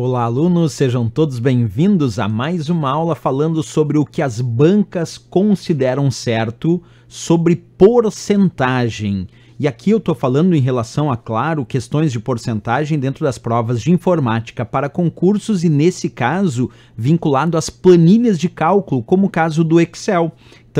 Olá, alunos, sejam todos bem-vindos a mais uma aula falando sobre o que as bancas consideram certo sobre porcentagem. E aqui eu estou falando em relação a, claro, questões de porcentagem dentro das provas de informática para concursos e, nesse caso, vinculado às planilhas de cálculo, como o caso do Excel,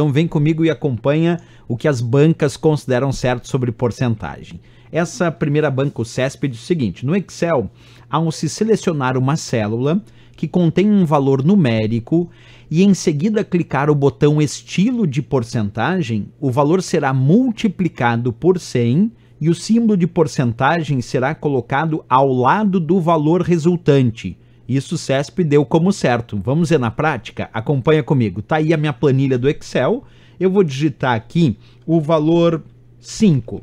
então vem comigo e acompanha o que as bancas consideram certo sobre porcentagem. Essa primeira banca, o CESP, diz o seguinte: no Excel, ao se selecionar uma célula que contém um valor numérico e em seguida clicar o botão estilo de porcentagem, o valor será multiplicado por 100 e o símbolo de porcentagem será colocado ao lado do valor resultante isso o CESP deu como certo. Vamos ver na prática? Acompanha comigo. Tá aí a minha planilha do Excel. Eu vou digitar aqui o valor 5.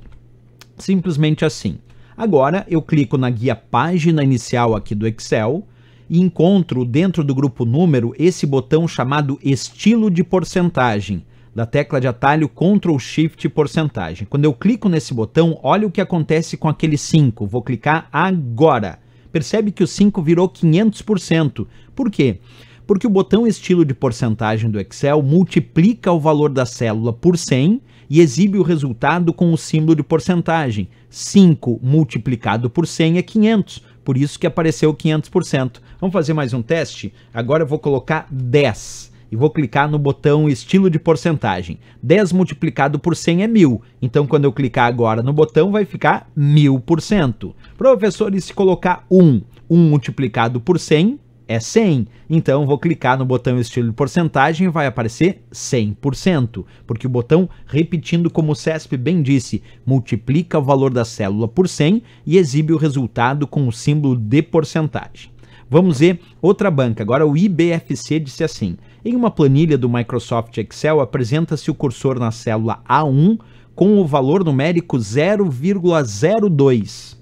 Simplesmente assim. Agora eu clico na guia página inicial aqui do Excel e encontro dentro do grupo número esse botão chamado estilo de porcentagem, da tecla de atalho Ctrl Shift porcentagem. Quando eu clico nesse botão, olha o que acontece com aquele 5. Vou clicar agora. Percebe que o 5 virou 500%. Por quê? Porque o botão estilo de porcentagem do Excel multiplica o valor da célula por 100 e exibe o resultado com o símbolo de porcentagem. 5 multiplicado por 100 é 500, por isso que apareceu 500%. Vamos fazer mais um teste? Agora eu vou colocar 10 e vou clicar no botão estilo de porcentagem. 10 multiplicado por 100 é 1000, então quando eu clicar agora no botão vai ficar 1000%. Professor, e se colocar 1? 1 multiplicado por 100 é 100, então vou clicar no botão estilo de porcentagem e vai aparecer 100%, porque o botão, repetindo como o CESP bem disse, multiplica o valor da célula por 100 e exibe o resultado com o símbolo de porcentagem. Vamos ver outra banca, agora o IBFC disse assim, em uma planilha do Microsoft Excel, apresenta-se o cursor na célula A1 com o valor numérico 0,02.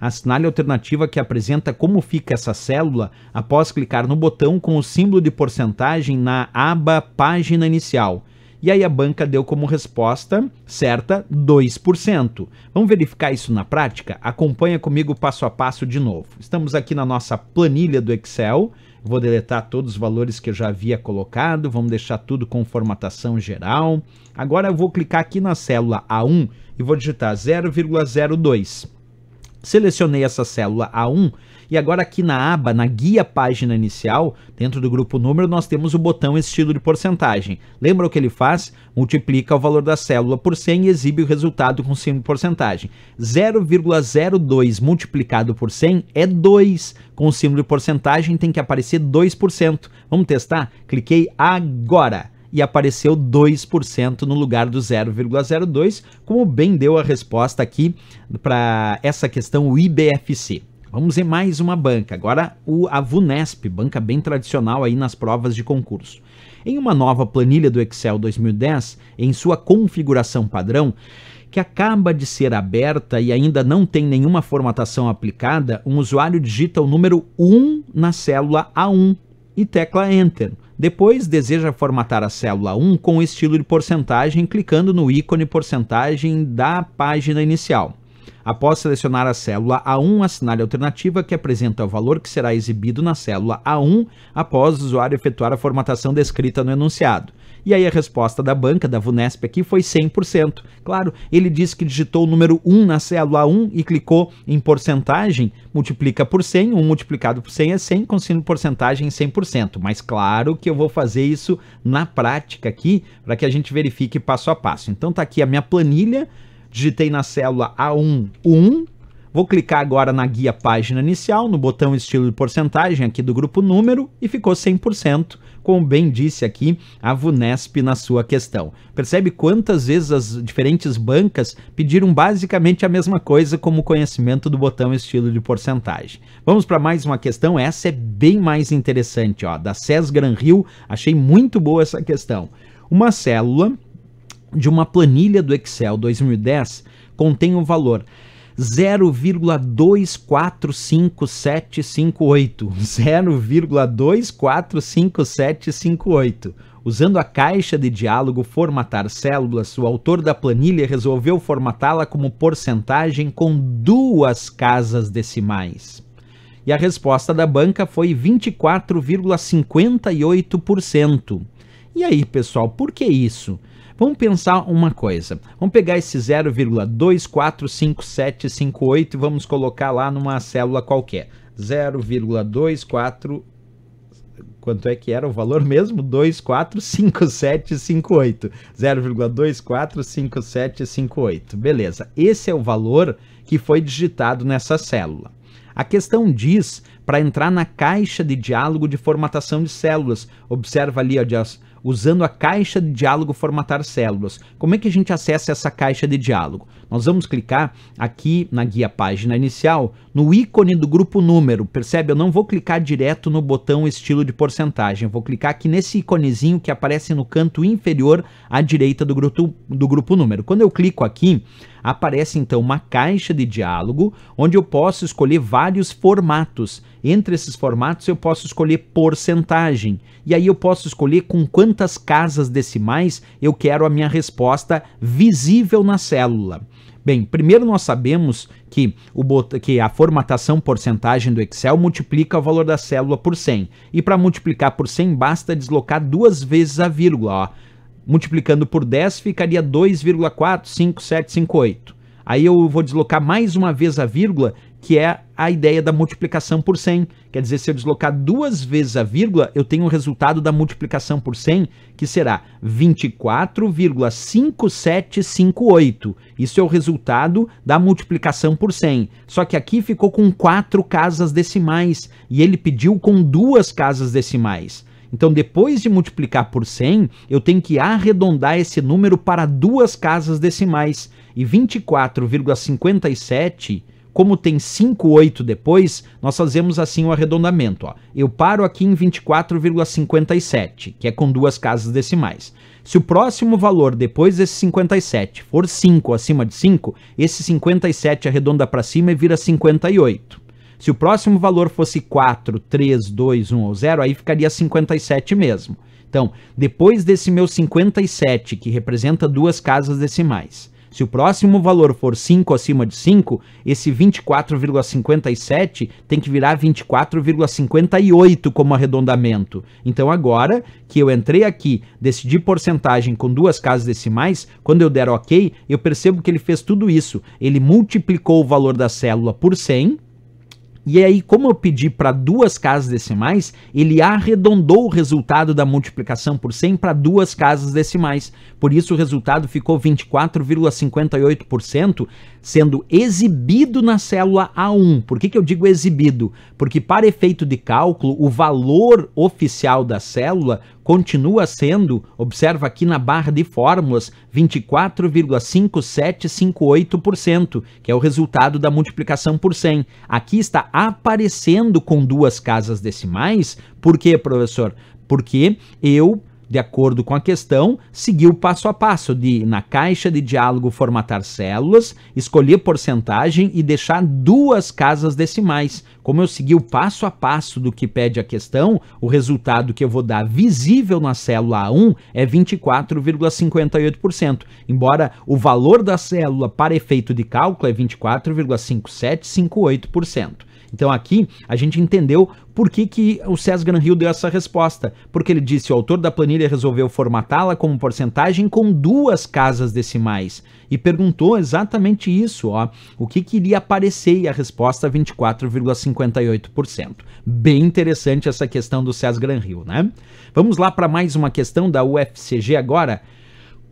Assinale a alternativa que apresenta como fica essa célula após clicar no botão com o símbolo de porcentagem na aba Página Inicial. E aí a banca deu como resposta certa 2%. Vamos verificar isso na prática? Acompanha comigo passo a passo de novo. Estamos aqui na nossa planilha do Excel vou deletar todos os valores que eu já havia colocado, vamos deixar tudo com formatação geral. Agora eu vou clicar aqui na célula A1 e vou digitar 0,02. Selecionei essa célula A1 e agora aqui na aba, na guia página inicial, dentro do grupo número, nós temos o botão estilo de porcentagem. Lembra o que ele faz? Multiplica o valor da célula por 100 e exibe o resultado com símbolo de porcentagem. 0,02 multiplicado por 100 é 2. Com o símbolo de porcentagem tem que aparecer 2%. Vamos testar? Cliquei agora e apareceu 2% no lugar do 0,02, como bem deu a resposta aqui para essa questão o IBFC. Vamos ver mais uma banca, agora a VUNESP, banca bem tradicional aí nas provas de concurso. Em uma nova planilha do Excel 2010, em sua configuração padrão, que acaba de ser aberta e ainda não tem nenhuma formatação aplicada, um usuário digita o número 1 na célula A1 e tecla Enter. Depois deseja formatar a célula 1 com o estilo de porcentagem clicando no ícone porcentagem da página inicial. Após selecionar a célula A1, assinale a alternativa que apresenta o valor que será exibido na célula A1 após o usuário efetuar a formatação descrita no enunciado. E aí a resposta da banca, da Vunesp aqui, foi 100%. Claro, ele disse que digitou o número 1 na célula 1 e clicou em porcentagem, multiplica por 100, 1 multiplicado por 100 é 100, com sino porcentagem 100%. Mas claro que eu vou fazer isso na prática aqui, para que a gente verifique passo a passo. Então tá aqui a minha planilha, digitei na célula A1, 1, vou clicar agora na guia página inicial, no botão estilo de porcentagem aqui do grupo número e ficou 100%, como bem disse aqui a Vunesp na sua questão. Percebe quantas vezes as diferentes bancas pediram basicamente a mesma coisa como conhecimento do botão estilo de porcentagem. Vamos para mais uma questão, essa é bem mais interessante, ó, da SES Gran Rio, achei muito boa essa questão. Uma célula de uma planilha do Excel 2010 contém o valor 0,245758. 0,245758. Usando a caixa de diálogo Formatar Células, o autor da planilha resolveu formatá-la como porcentagem com duas casas decimais. E a resposta da banca foi 24,58%. E aí, pessoal, por que isso? Vamos pensar uma coisa. Vamos pegar esse 0,245758 e vamos colocar lá numa célula qualquer. 0,24 quanto é que era o valor mesmo? 245758. 0,245758. Beleza. Esse é o valor que foi digitado nessa célula. A questão diz para entrar na caixa de diálogo de formatação de células. Observa ali ó, usando a caixa de diálogo formatar células. Como é que a gente acessa essa caixa de diálogo? Nós vamos clicar aqui na guia página inicial, no ícone do grupo número. Percebe? Eu não vou clicar direto no botão estilo de porcentagem. Vou clicar aqui nesse iconezinho que aparece no canto inferior à direita do grupo, do grupo número. Quando eu clico aqui, aparece então uma caixa de diálogo onde eu posso escolher vários formatos. Entre esses formatos eu posso escolher porcentagem e aí eu posso escolher com quantas casas decimais eu quero a minha resposta visível na célula. Bem, primeiro nós sabemos que, o que a formatação porcentagem do Excel multiplica o valor da célula por 100. E para multiplicar por 100 basta deslocar duas vezes a vírgula. Ó multiplicando por 10 ficaria 2,45758. Aí eu vou deslocar mais uma vez a vírgula, que é a ideia da multiplicação por 100. Quer dizer, se eu deslocar duas vezes a vírgula, eu tenho o resultado da multiplicação por 100, que será 24,5758. Isso é o resultado da multiplicação por 100. Só que aqui ficou com quatro casas decimais e ele pediu com duas casas decimais. Então, depois de multiplicar por 100, eu tenho que arredondar esse número para duas casas decimais. E 24,57, como tem 58 depois, nós fazemos assim o arredondamento. Ó. Eu paro aqui em 24,57, que é com duas casas decimais. Se o próximo valor depois desse 57 for 5 acima de 5, esse 57 arredonda para cima e vira 58. Se o próximo valor fosse 4, 3, 2, 1 ou 0, aí ficaria 57 mesmo. Então, depois desse meu 57, que representa duas casas decimais, se o próximo valor for 5 acima de 5, esse 24,57 tem que virar 24,58 como arredondamento. Então agora que eu entrei aqui, decidi porcentagem com duas casas decimais, quando eu der OK, eu percebo que ele fez tudo isso. Ele multiplicou o valor da célula por 100, e aí, como eu pedi para duas casas decimais, ele arredondou o resultado da multiplicação por 100 para duas casas decimais. Por isso, o resultado ficou 24,58%, sendo exibido na célula A1. Por que, que eu digo exibido? Porque, para efeito de cálculo, o valor oficial da célula continua sendo, observa aqui na barra de fórmulas, 24,5758%, que é o resultado da multiplicação por 100. Aqui está aparecendo com duas casas decimais, por quê, professor? Porque eu de acordo com a questão, seguir o passo a passo de, na caixa de diálogo, formatar células, escolher porcentagem e deixar duas casas decimais. Como eu segui o passo a passo do que pede a questão, o resultado que eu vou dar visível na célula A1 é 24,58%, embora o valor da célula para efeito de cálculo é 24,5758%. Então aqui a gente entendeu por que, que o César Granrio deu essa resposta. Porque ele disse: o autor da planilha resolveu formatá-la como porcentagem com duas casas decimais. E perguntou exatamente isso, ó. O que, que iria aparecer? E a resposta 24,58%. Bem interessante essa questão do César Granrio, né? Vamos lá para mais uma questão da UFCG agora.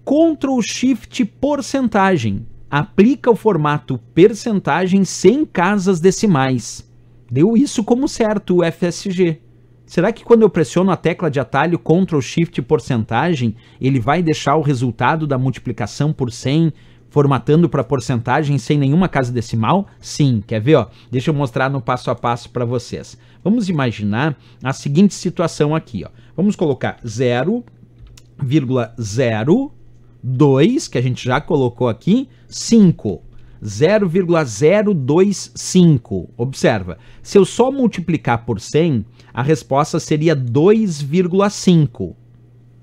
Ctrl Shift porcentagem aplica o formato percentagem sem casas decimais. Deu isso como certo o FSG. Será que quando eu pressiono a tecla de atalho Ctrl Shift porcentagem, ele vai deixar o resultado da multiplicação por 100 formatando para porcentagem sem nenhuma casa decimal? Sim, quer ver? Ó? Deixa eu mostrar no passo a passo para vocês. Vamos imaginar a seguinte situação aqui. Ó. Vamos colocar 0,02, que a gente já colocou aqui, 5. 0,025. Observa, se eu só multiplicar por 100, a resposta seria 2,5.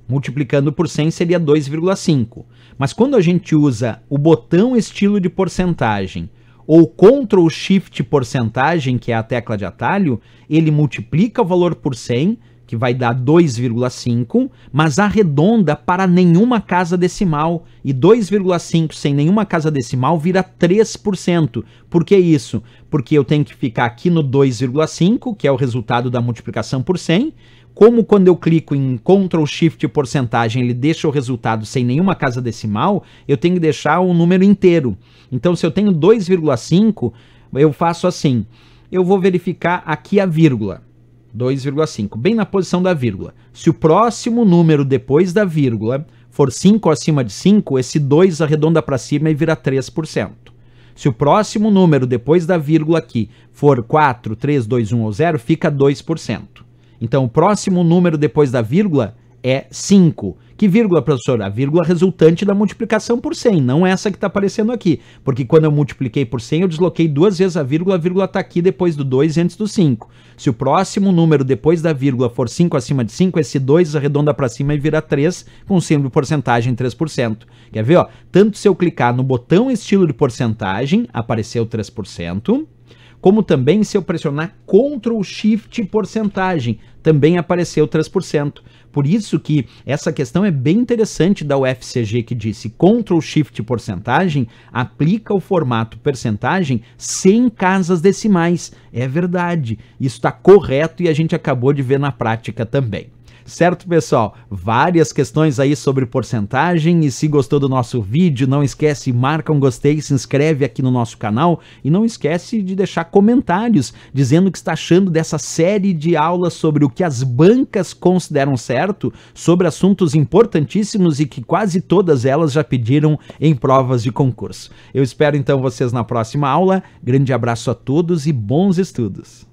Multiplicando por 100 seria 2,5. Mas quando a gente usa o botão estilo de porcentagem ou Ctrl Shift porcentagem, que é a tecla de atalho, ele multiplica o valor por 100 que vai dar 2,5, mas arredonda para nenhuma casa decimal. E 2,5 sem nenhuma casa decimal vira 3%. Por que isso? Porque eu tenho que ficar aqui no 2,5, que é o resultado da multiplicação por 100. Como quando eu clico em Ctrl Shift porcentagem, ele deixa o resultado sem nenhuma casa decimal, eu tenho que deixar o número inteiro. Então, se eu tenho 2,5, eu faço assim. Eu vou verificar aqui a vírgula 2,5, bem na posição da vírgula. Se o próximo número depois da vírgula for 5 acima de 5, esse 2 arredonda para cima e vira 3%. Se o próximo número depois da vírgula aqui for 4, 3, 2, 1 ou 0, fica 2%. Então, o próximo número depois da vírgula é 5. Que vírgula, professor? A vírgula resultante da multiplicação por 100, não é essa que está aparecendo aqui. Porque quando eu multipliquei por 100, eu desloquei duas vezes a vírgula, a vírgula está aqui depois do 2 antes do 5. Se o próximo número depois da vírgula for 5 acima de 5, esse 2 arredonda para cima e vira 3, com símbolo de porcentagem 3%. Quer ver? Ó? Tanto se eu clicar no botão estilo de porcentagem, apareceu 3% como também se eu pressionar Ctrl Shift porcentagem, também apareceu 3%. Por isso que essa questão é bem interessante da UFCG que disse Ctrl Shift porcentagem aplica o formato percentagem sem casas decimais. É verdade, isso está correto e a gente acabou de ver na prática também. Certo, pessoal? Várias questões aí sobre porcentagem e se gostou do nosso vídeo, não esquece, marca um gostei, se inscreve aqui no nosso canal e não esquece de deixar comentários dizendo o que está achando dessa série de aulas sobre o que as bancas consideram certo, sobre assuntos importantíssimos e que quase todas elas já pediram em provas de concurso. Eu espero então vocês na próxima aula. Grande abraço a todos e bons estudos!